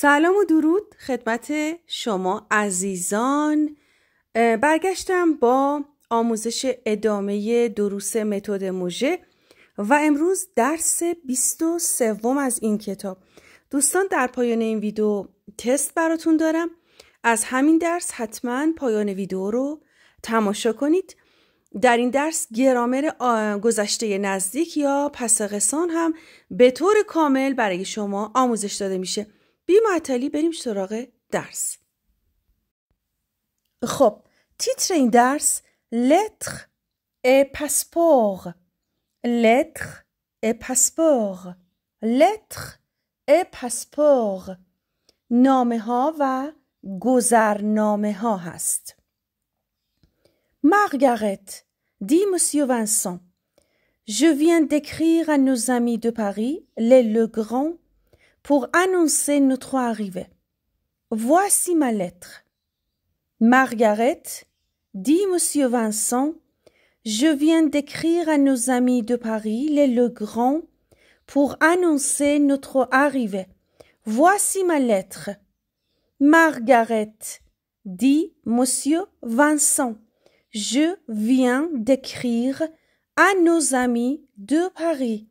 سلام و درود خدمت شما عزیزان برگشتم با آموزش ادامه دروس متد موژه و امروز درس 23 از این کتاب دوستان در پایان این ویدیو تست براتون دارم از همین درس حتما پایان ویدیو رو تماشا کنید در این درس گرامر گذشته نزدیک یا پس قسان هم به طور کامل برای شما آموزش داده میشه بی معطلی بریم سراغ درس خب تیتر این درس لتر ا پاسپور لتر ا پاسپور لتر ا پاسپور نامه ها و گذرنامه ها هست مارگارت دی مسیو ونسان Je viens d'écrire à nos amis de Paris, les Legrand pour annoncer notre arrivée. Voici ma lettre. Margaret, dit Monsieur Vincent, je viens d'écrire à nos amis de Paris, les Grand, pour annoncer notre arrivée. Voici ma lettre. Margaret, dit Monsieur Vincent, je viens d'écrire à nos amis de Paris,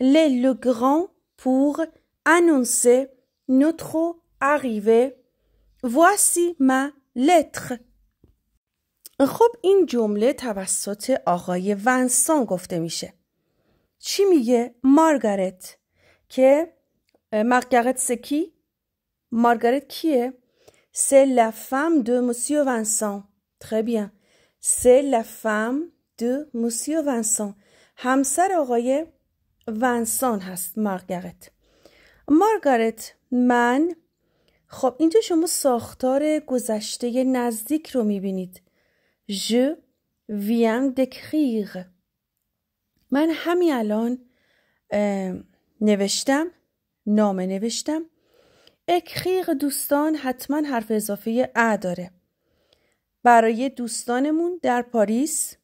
les Grand, pour annoncer notre arrivée. Voici ma lettre. خب این جمله توسط آقای ونسان گفته میشه. چی میگه؟ مارگارت که مارگارت سکی؟ مارگارت کیه؟ سه لفم دو موسیو ونسان سه لفم دو موسیو ونسان همسر آقای ونسان هست مارگارت مارگارت من خب اینجا شما ساختار گذشته نزدیک رو میبینید Je viens d'écrire من همین الان نوشتم نامه نوشتم اکخیق دوستان حتما حرف اضافه ا داره برای دوستانمون در پاریس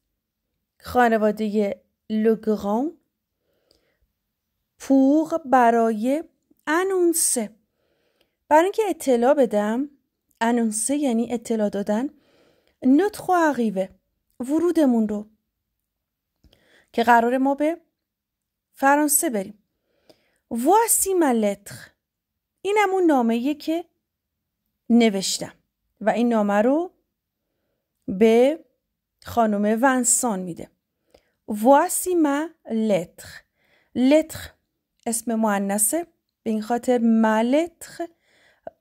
خانواده لگران پوغ برای انونسه برای اینکه اطلاع بدم انونسه یعنی اطلاع دادن نطخ و عقیبه ورودمون رو که قرار ما به فرانسه بریم واسی ملتخ این همون نامه که نوشتم و این نامه رو به خانم ونسان میده واسی ما لتخ اسم معنسه به این خاطر ملتخ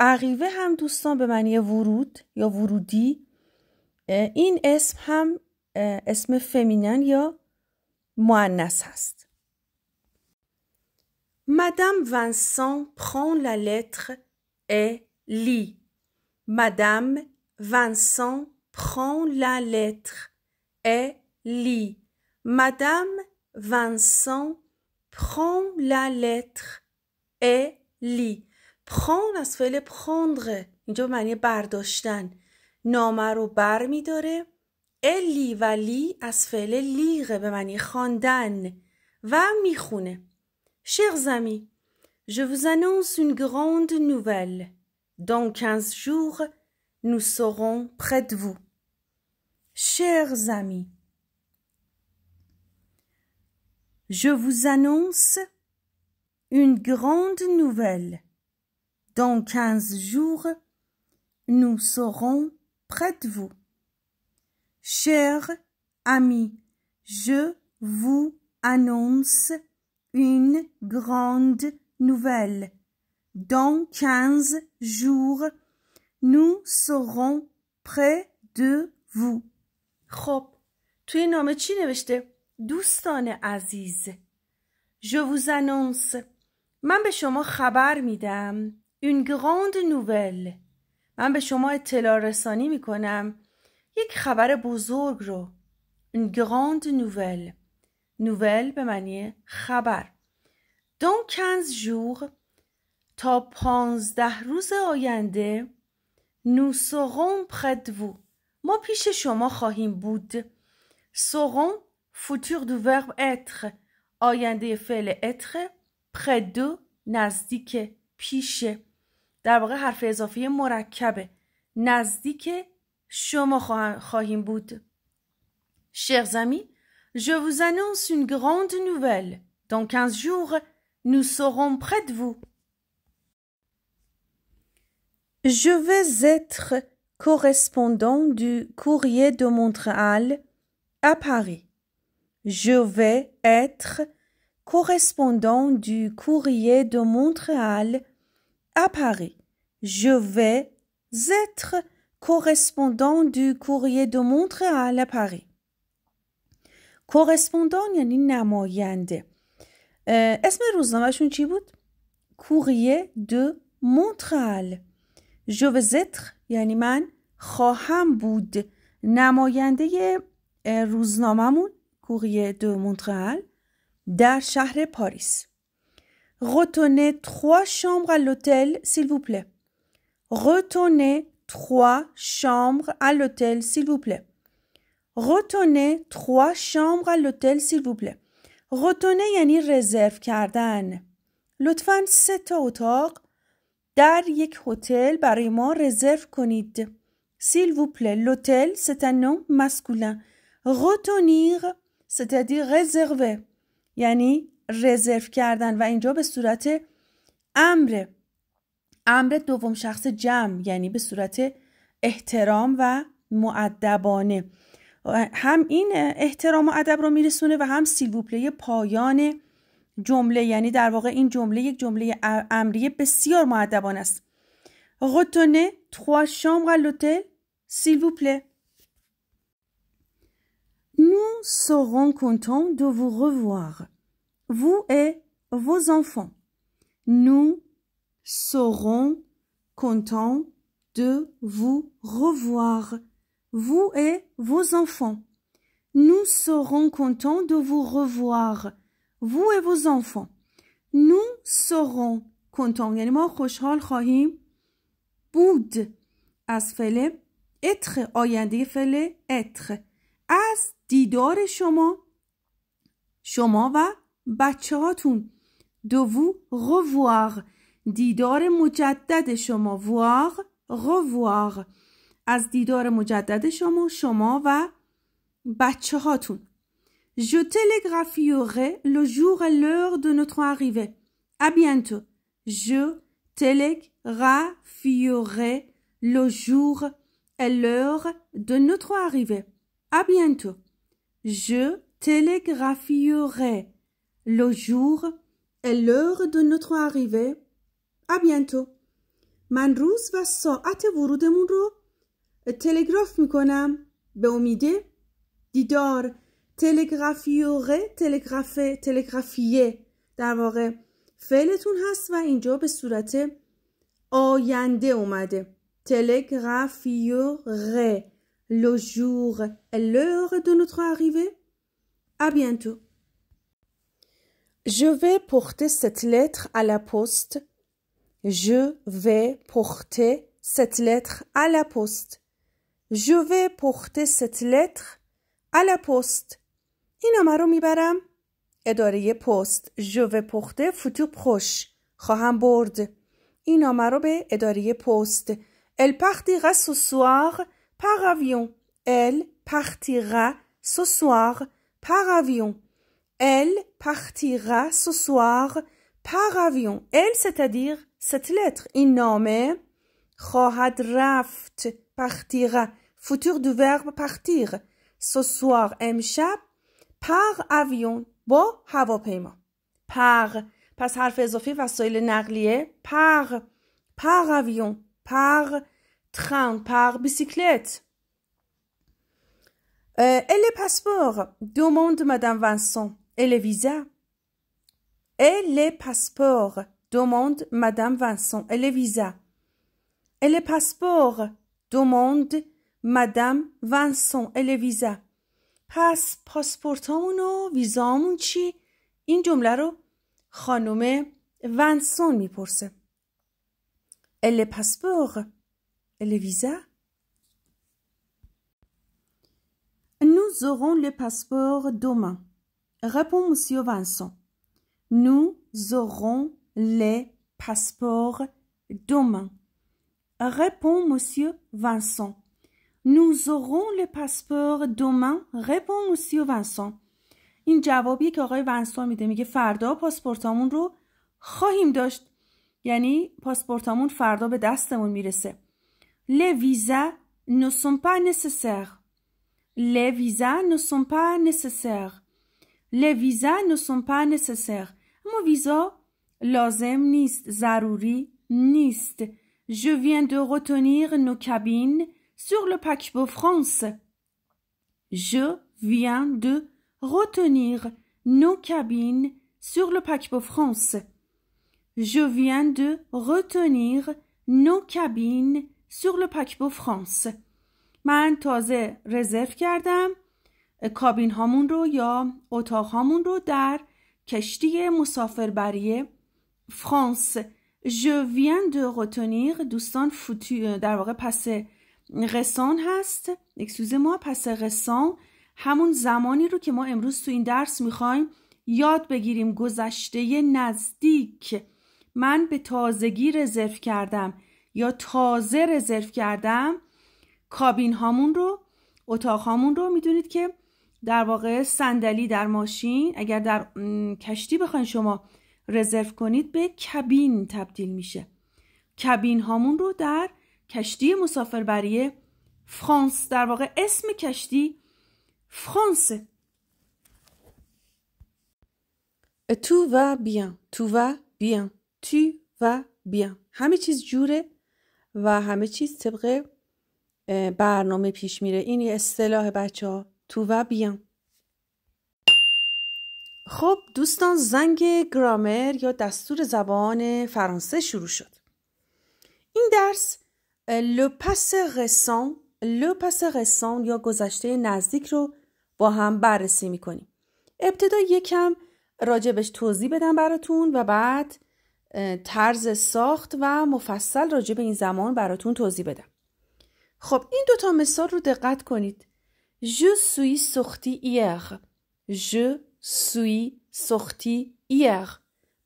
عقیوه هم دوستان به معنی ورود یا ورودی این اسم هم اسم فمینن یا معنس هست مدام ونسان پران لا لتر لی مدام ونسان پران لا لتر لی مدام ونسان پران لا لی پران از فعل پراندره اینجا به معنی برداشتن نامه رو بر میداره الی و لی از فعل لیغ به معنی خواندن و میخونه شیخ زمی Je vous annonce une grande nouvelle. Dans 15 jours, nous serons près de vous. Chers amis, je vous annonce une grande nouvelle. Dans quinze jours, nous serons près de vous. Cher ami, je vous annonce une grande nouvelle. Dans quinze jours, nous serons près de vous. خب توی نامه چی Aziz, Je vous annonce من به شما خبر میدم این گراند نوول من به شما اطلاع رسانی میکنم یک خبر بزرگ رو این گراند نوول نوول به معنی خبر دون کنز جوغ تا پانزده روز آینده نو سوغون ما پیش شما خواهیم بود سوغون فوتور دو ورب اتر آینده فعل اتر پردو نزدیک پیشه در واقع حرف اضافه مرکبه نزدیک شما خواهیم بود Chers amis, je vous annonce une grande nouvelle. Dans quinze jours, nous serons près de vous. Je vais être correspondant du courrier de Montréal à Paris. Je vais être correspondant du courrier de Montréal à Paris. Je vais être correspondant du courrier de Montréal à Paris. correspondant یعنی نماینده. اسم شون چی بود؟ کوریه دو مونترال. جو être یعنی من خواهم بود نماینده مون کوریه دو مونترال Retenez trois chambres à l'hôtel, s'il vous plaît. Retenez trois chambres à l'hôtel, s'il vous plaît. Retenez trois chambres à l'hôtel, s'il vous plaît. Retenez یعنی رزرو کردن. لطفاً سه تا اتاق در یک هتل برای ما S'il vous plaît, l'hôtel, c'est un nom masculin. Retenir, c'est-à-dire réserver. یعنی رزرو کردن و اینجا به صورت امر امر دوم شخص جمع یعنی به صورت احترام و معدبانه هم این احترام و ادب رو میرسونه و هم سیلوپله پایان جمله یعنی در واقع این جمله یک جمله امری بسیار معدبانه است retournez trois شام à l'hôtel Nous serons contents de vous revoir, vous et vos enfants. Nous serons contents de vous revoir, vous et vos enfants. Nous serons contents de vous revoir, vous et vos enfants. Nous serons contents. également خوشحال خواهیم بود être از دیدار شما شما و بچه هاتون دوو رواغ دیدار مجدد شما واغ رواغ از دیدار مجدد شما شما و بچه هاتون Je télégraphierai le jour et l'heure de notre arrivée. À bientôt. Je télégraphierai le jour et l'heure de notre arrivée. À bientôt. Je télégraphierai le jour et l'heure de notre arrivée. À bientôt. من روز و ساعت ورودمون رو تلگراف میکنم به امید دیدار تلگرافیوره تلگرافه تلگرافیه در واقع فعلتون هست و اینجا به صورت آینده اومده تلگرافیوره le jour et l'heure de notre arrivée. À bientôt. Je vais porter cette lettre à la poste. Je vais porter cette lettre à la poste. Je vais porter cette lettre à la poste. Inamaro mibaram. اداره je vais porter futur proche خواهم برد این elle partira ce soir par avion. Elle partira ce soir par avion. Elle partira ce soir par avion. Elle, c'est-à-dire cette lettre. Il nomme partira. Futur du verbe partir. Ce soir, امشب par avion با هواپیما. Par. پس حرف اضافی وسایل par. Par avion. Par train par bicyclette. Euh, et les passeports demande Madame Vincent. Et les visas Et les passeports demande Madame Vincent. Et les visas Et les passeports demande Madame Vincent. Et les visas پس پاسپورتامون و ویزامون چی؟ این جمله Vincent mi ونسون میپرسه. ال پاسپور le Nous aurons le passeport demain. Répond Monsieur Vincent. Nous aurons les passeports demain. Répond Monsieur Vincent. Nous aurons le passeport demain. Répond Monsieur Vincent. این جوابی که آقای ونسون میده میگه فردا پاسپورتامون رو خواهیم داشت یعنی پاسپورتامون فردا به دستمون میرسه les visas ne sont pas nécessaires. Les visas ne sont pas nécessaires. Les visas ne sont pas nécessaires. Mon visa, nist zaruri nist. Je viens de retenir nos cabines sur le paquebot France. Je viens de retenir nos cabines sur le paquebot France. Je viens de retenir nos cabines sur le فرانس من تازه رزرو کردم کابین هامون رو یا اتاق هامون رو در کشتی مسافربری فرانس Je viens de retenir دوستان فوتو در واقع پس رسان هست اکسوز ما پس رسان همون زمانی رو که ما امروز تو این درس میخوایم یاد بگیریم گذشته نزدیک من به تازگی رزرو کردم یا تازه رزرو کردم کابین هامون رو اتاق هامون رو میدونید که در واقع صندلی در ماشین اگر در کشتی بخواین شما رزرو کنید به کبین تبدیل میشه کابین هامون رو در کشتی مسافربری فرانس در واقع اسم کشتی فرانس تو و بیان تو و بیان تو و بیان همه چیز جوره و همه چیز طبق برنامه پیش میره این یه اصطلاح بچه ها تو و بیان خب دوستان زنگ گرامر یا دستور زبان فرانسه شروع شد این درس لپس غسان لپس غسان یا گذشته نزدیک رو با هم بررسی میکنیم ابتدا یکم راجبش توضیح بدم براتون و بعد طرز ساخت و مفصل راجع به این زمان براتون توضیح بدم خب این دوتا مثال رو دقت کنید Je suis sorti hier Je suis sorti hier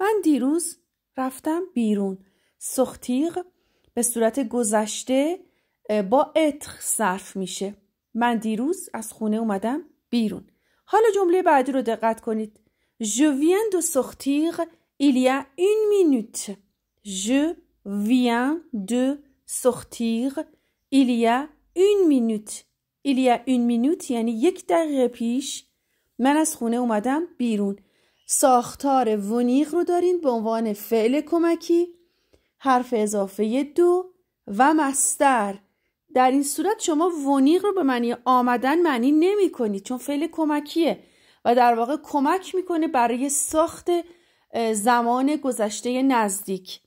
من دیروز رفتم بیرون سختیغ به صورت گذشته با اتر صرف میشه من دیروز از خونه اومدم بیرون حالا جمله بعدی رو دقت کنید Je viens de sortir Il y a une minute. Je viens de sortir. Il یعنی یک دقیقه پیش من از خونه اومدم بیرون. ساختار ونیغ رو دارین به عنوان فعل کمکی حرف اضافه دو و مستر در این صورت شما ونیغ رو به معنی آمدن معنی نمی کنید چون فعل کمکیه و در واقع کمک میکنه برای ساخت زمان گذشته نزدیک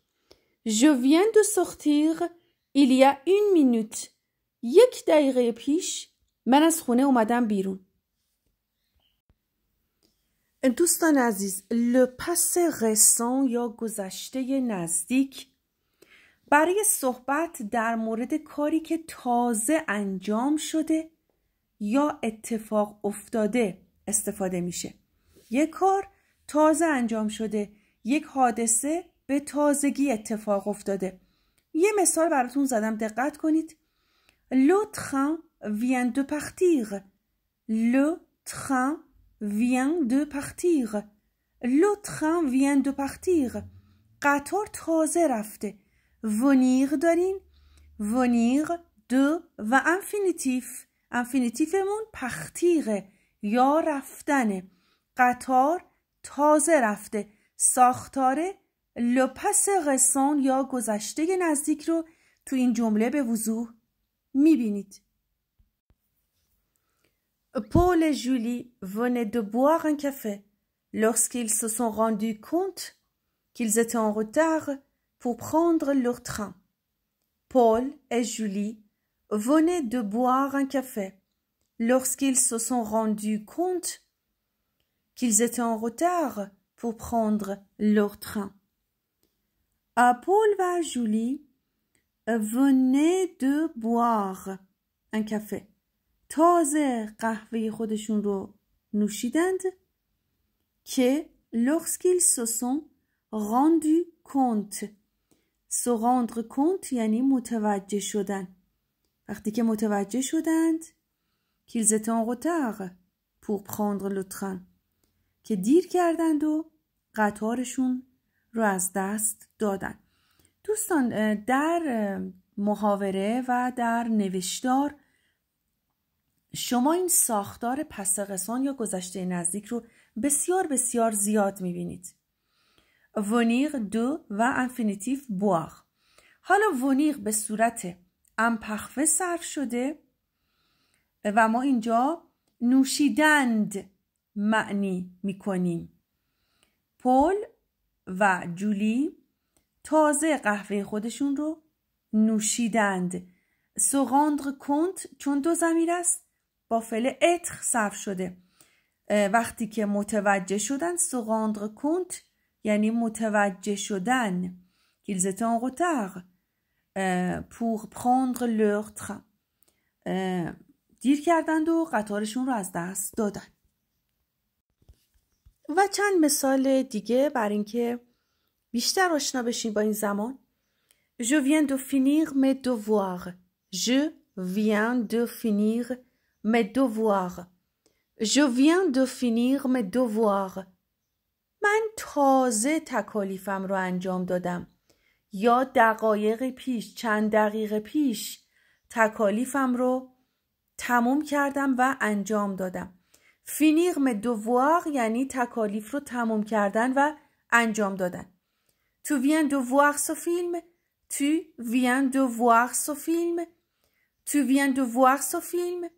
Je دو de sortir il y یک دقیقه پیش من از خونه اومدم بیرون دوستان عزیز لپس رسان یا گذشته نزدیک برای صحبت در مورد کاری که تازه انجام شده یا اتفاق افتاده استفاده میشه یک کار تازه انجام شده یک حادثه به تازگی اتفاق افتاده یه مثال براتون زدم دقت کنید لو ویند ویان دو پختیغ لو ویان دو لو دو قطار تازه رفته ونیر داریم ونیر دو و انفینیتیف انفینیتیفمون پختیغه یا رفتنه قطار تازه رفته ساختاره لپس قسان یا گذشته نزدیک رو تو این جمله به وضوح میبینید Paul et Julie venaient de boire un café. Lorsqu'ils se sont rendus compte qu'ils étaient en retard pour prendre leur train, Paul et Julie venaient de boire un café. Lorsqu'ils se sont rendus compte qu'ils étaient en retard pour prendre leur train. Paul va Julie euh, venait de boire un café. تازه قهوه خودشون رو نوشیدند Que lorsqu'ils se sont rendus compte se rendre compte yani, متوجه شدن وقتی که متوجه شدند qu'ils étaient en retard pour prendre le train که دیر کردند و قطارشون رو از دست دادن دوستان در محاوره و در نوشتار شما این ساختار پسقسان یا گذشته نزدیک رو بسیار بسیار زیاد میبینید ونیغ دو و انفینیتیف بواغ حالا ونیغ به صورت امپخفه صرف شده و ما اینجا نوشیدند معنی میکنیم پل و جولی تازه قهوه خودشون رو نوشیدند سغاندر کنت چون دو زمیر است با فعل اتخ صرف شده وقتی که متوجه شدن سوغاندر کنت یعنی متوجه شدن qu'ils étaient en retard pour prendre دیر کردند و قطارشون رو از دست دادند و چند مثال دیگه بر اینکه بیشتر آشنا بشین با این زمان Je viens de finir mes devoirs. Je viens de finir mes devoirs. Je viens de finir mes devoirs. من تازه تکالیفم رو انجام دادم یا دقایق پیش چند دقیقه پیش تکالیفم رو تموم کردم و انجام دادم فینیغم دوواغ یعنی تکالیف رو تمام کردن و انجام دادن تو وین دوواغ سو فیلم تو وین دوواغ سو فیلم تو وین دوواغ سو فیلم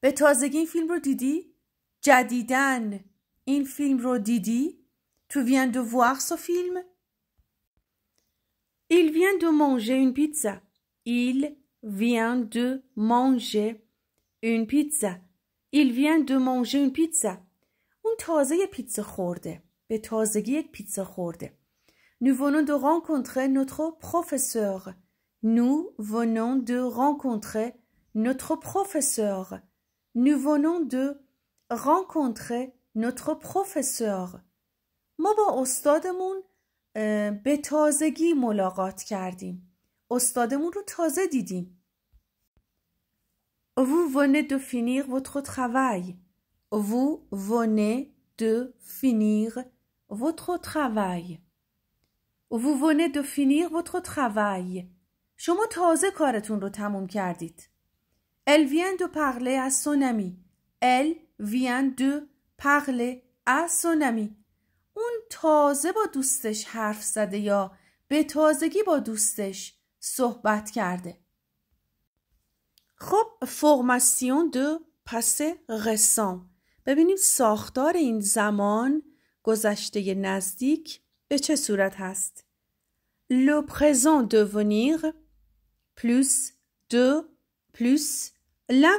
به تازگی این فیلم رو دیدی؟ جدیدن این فیلم رو دیدی؟ تو وین دوواغ سو فیلم؟ Il vient de manger une pizza. Il vient de manger une Il vient de manger une pizza. Une تازه pizza pizza. خورده. به تازگی Nous venons de rencontrer notre professeur. Nous venons de rencontrer notre professeur. Nous venons de rencontrer notre professeur. ما با استادمون به تازگی ملاقات کردیم. استادمون رو تازه دیدیم. Vous venez de finir votre travail. Vous venez de finir votre travail. Vous venez de finir votre travail. شما تازه کارتون رو تموم کردید. Elle vient de parler à son ami. Elle vient de parler à son ami. اون تازه با دوستش حرف زده یا به تازگی با دوستش صحبت کرده. خب فرماسیون دو پس رسان ببینیم ساختار این زمان گذشته نزدیک به چه صورت هست Le présent پلوس plus de plus لو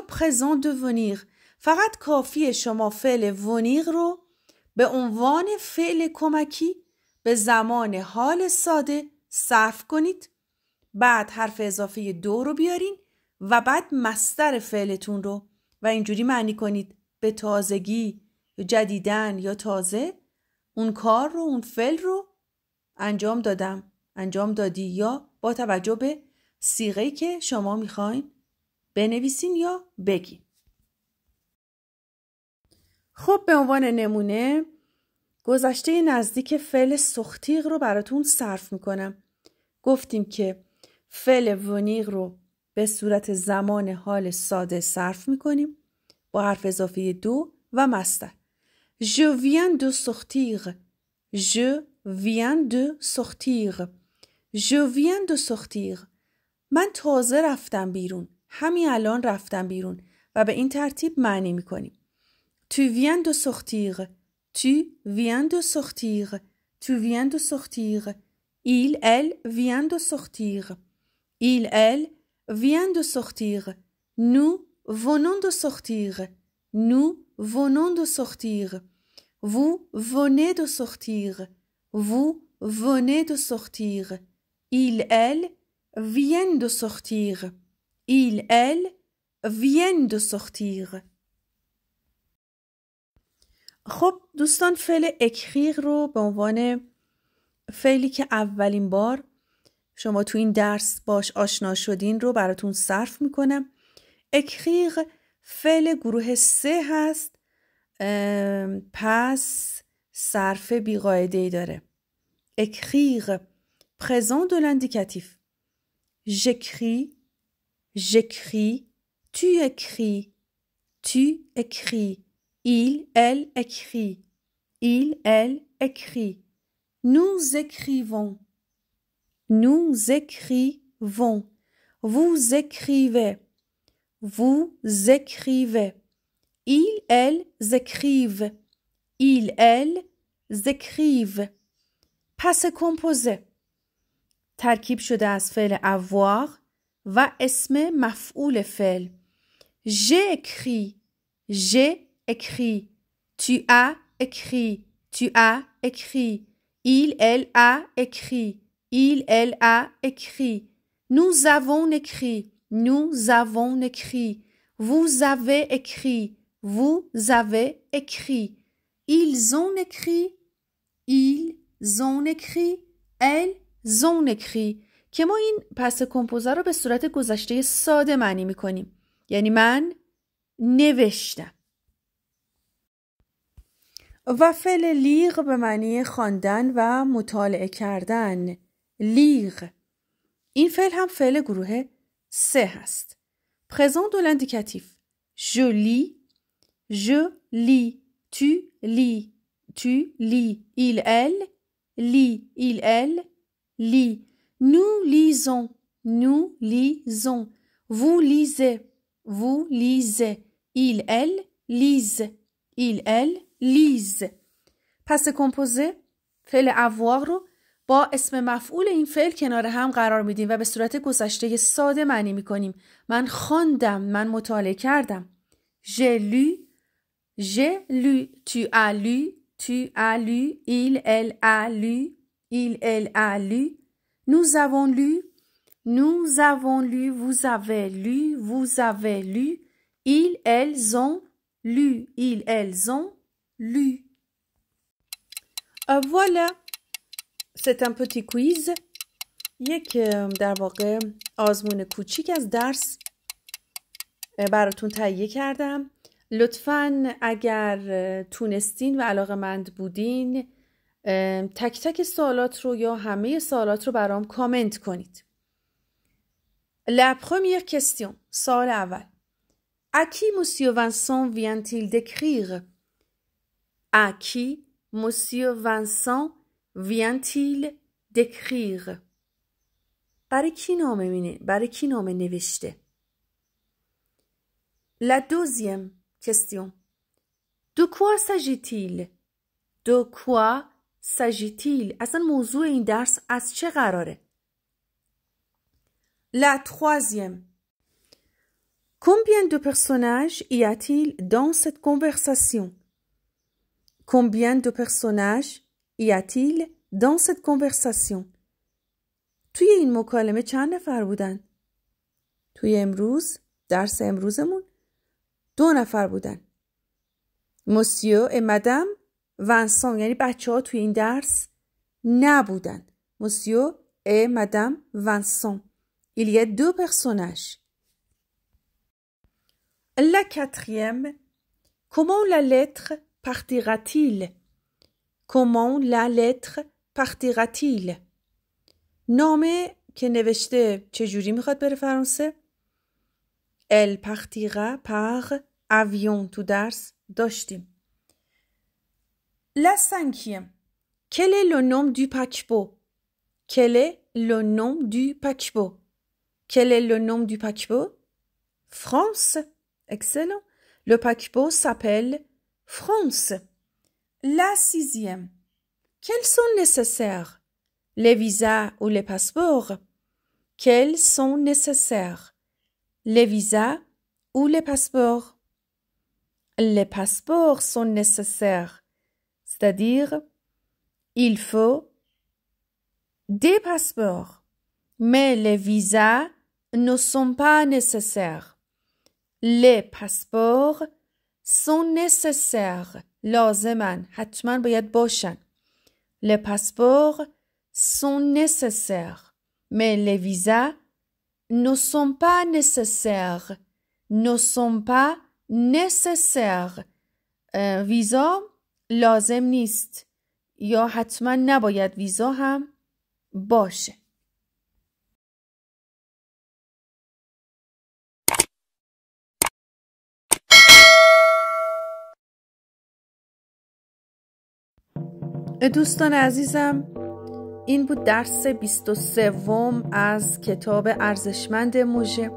Le présent venir. فقط کافی شما فعل ونیر رو به عنوان فعل کمکی به زمان حال ساده صرف کنید بعد حرف اضافه دو رو بیارین و بعد مستر فعلتون رو و اینجوری معنی کنید به تازگی یا جدیدن یا تازه اون کار رو اون فعل رو انجام دادم انجام دادی یا با توجه به سیغهی که شما میخواین بنویسین یا بگین خب به عنوان نمونه گذشته نزدیک فعل سختیق رو براتون صرف میکنم گفتیم که فعل ونیغ رو به صورت زمان حال ساده صرف میکنیم با حرف اضافه دو و مستر Je viens de sortir. Je viens de sortir. Je viens de sortir. من تازه رفتم بیرون. همین الان رفتم بیرون و به این ترتیب معنی میکنیم. Tu viens de sortir. Tu viens de sortir. Tu viens de sortir. Il, elle vient de sortir. Il, elle, vient de sortir. Nous venons de sortir. Nous venons de sortir. Vous venez de sortir. Vous venez de sortir. Il, elle, viennent de sortir. Il, elle, viennent de sortir. خب دوستان فعل رو به عنوان فعلی شما تو این درس باش آشنا شدین رو براتون صرف میکنم اکریغ فعل گروه سه هست پس صرف بیقاعده ای داره اکریغ پرزان دو لندیکتیف جکری ژکری تو اکری تو اکری ایل ال اکری ایل ال اکری نو اکریون Nous écrivons. Vous écrivez. Vous écrivez. Ils, elles écrivent. Ils, elles écrivent. pas se ترکیب شده از فعل avoir و اسم مفعول فعل j'ai écrit j'ai écrit tu as écrit tu as écrit il elle a écrit Il, elle a écrit. Nous avons écrit. Nous avons écrit. Vous avez écrit. Vous avez écrit. Ils ont écrit. Ils ont écrit. Elles ont écrit. که ما این پس کمپوزه رو به صورت گذشته ساده معنی میکنیم یعنی من نوشتم و فعل لیغ به معنی خواندن و مطالعه کردن lire il fait le le گروه Présent de l'indicatif. je lis je lis tu lis tu lis il elle lit il elle lit nous lisons nous lisons vous lisez vous lisez il elle lise il elle lise composé, fait le avoir با اسم مفعول این فعل کنار هم قرار میدیم و به صورت گذشته ساده معنی میکنیم من خواندم من مطالعه کردم je lu j'ai lu tu as lu, tu as lu il, elle a lu, il, elle a lu, nous avons lu, nous avons lu, vous avez lu, vous avez lu, ils, elles ont lu, ils, elles ont lu. voilà. ستم پوتی کویز یک در واقع آزمون کوچیک از درس براتون تهیه کردم لطفا اگر تونستین و مند بودین تک تک سوالات رو یا همه سوالات رو برام کامنت کنید لپخوم یک کستیون سال اول اکی موسیو ونسان وینتیل دکریغ اکی موسیو ونسان ویانتیل دکریغ برای کی نامه مینه؟ برای کی نامه نوشته؟ لا دوزیم کستیون دو کوا سجیتیل؟ دو کوا سجیتیل؟ اصلا موضوع این درس از چه قراره؟ لا تخوازیم کمبین دو پرسوناج ایتیل دان ست کنورساسیون؟ کمبین دو پرسوناج y a cette conversation توی این مکالمه چند نفر بودن؟ توی امروز درس امروزمون دو نفر بودن مسیو و مدام ونسان یعنی بچه ها توی این درس نبودن مسیو و مدام ونسان Il دو a deux personnages. La quatrième, comment la lettre comment la lettre partira-t-il que که نوشته چجوری faire بره français Elle partira par avion tout d'arts. داشتیم La cinquième Quel est le nom du paquebot Quel est le nom du paquebot Quel est le nom du paquebot France Excellent Le paquebot s'appelle France la sixième. Quels sont nécessaires Les visas ou les passeports Quels sont nécessaires Les visas ou les passeports Les passeports sont nécessaires, c'est-à-dire il faut des passeports, mais les visas ne sont pas nécessaires. Les passeports sont nécessaires لازمن حتما باید باشن le passeport sont nécessaires mais les visas ne sont pas nécessaires ne sont pas nécessaires ویزا لازم نیست یا حتما نباید ویزا هم باشه دوستان عزیزم این بود درس 23 از کتاب ارزشمند موژه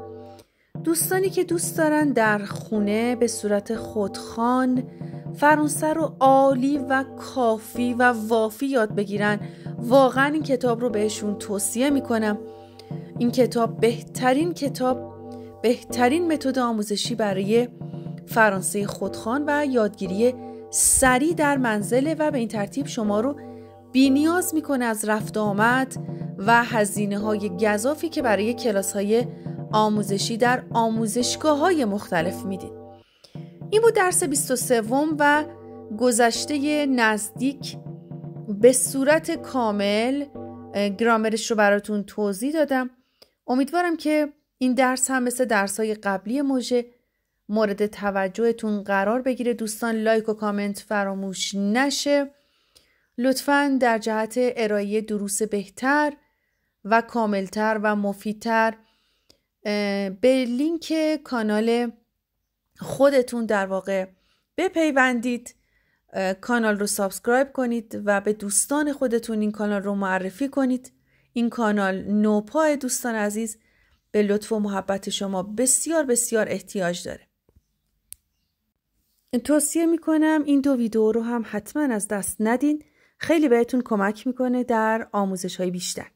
دوستانی که دوست دارن در خونه به صورت خودخوان فرانسه رو عالی و کافی و وافی یاد بگیرن واقعا این کتاب رو بهشون توصیه میکنم این کتاب بهترین کتاب بهترین متد آموزشی برای فرانسه خودخوان و یادگیری سریع در منزله و به این ترتیب شما رو نیاز میکنه از رفت آمد و هزینه های گذافی که برای کلاس های آموزشی در آموزشگاه های مختلف میدید. این بود درس 23 و گذشته نزدیک به صورت کامل گرامرش رو براتون توضیح دادم. امیدوارم که این درس هم مثل درس های قبلی موژه مورد توجهتون قرار بگیره دوستان لایک و کامنت فراموش نشه لطفا در جهت ارائه دروس بهتر و کاملتر و مفیدتر به لینک کانال خودتون در واقع بپیوندید کانال رو سابسکرایب کنید و به دوستان خودتون این کانال رو معرفی کنید این کانال نوپای دوستان عزیز به لطف و محبت شما بسیار بسیار احتیاج داره توصیه میکنم این دو ویدیو رو هم حتما از دست ندین خیلی بهتون کمک میکنه در آموزش های بیشتر